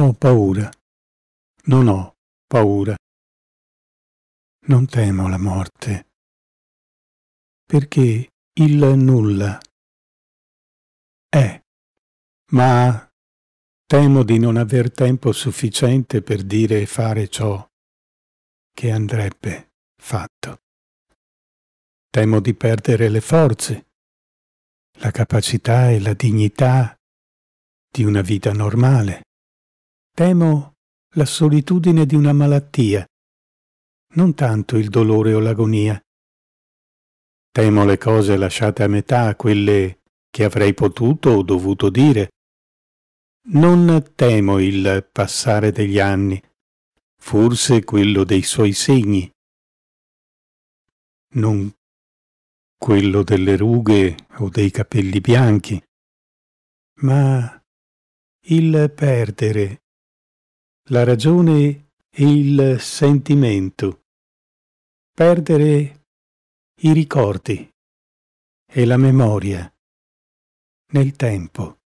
ho paura. Non ho paura. Non temo la morte. Perché il nulla è, ma temo di non aver tempo sufficiente per dire e fare ciò che andrebbe fatto. Temo di perdere le forze, la capacità e la dignità di una vita normale. Temo la solitudine di una malattia, non tanto il dolore o l'agonia. Temo le cose lasciate a metà, quelle che avrei potuto o dovuto dire. Non temo il passare degli anni, forse quello dei suoi segni. Non quello delle rughe o dei capelli bianchi, ma il perdere la ragione e il sentimento, perdere i ricordi e la memoria nel tempo.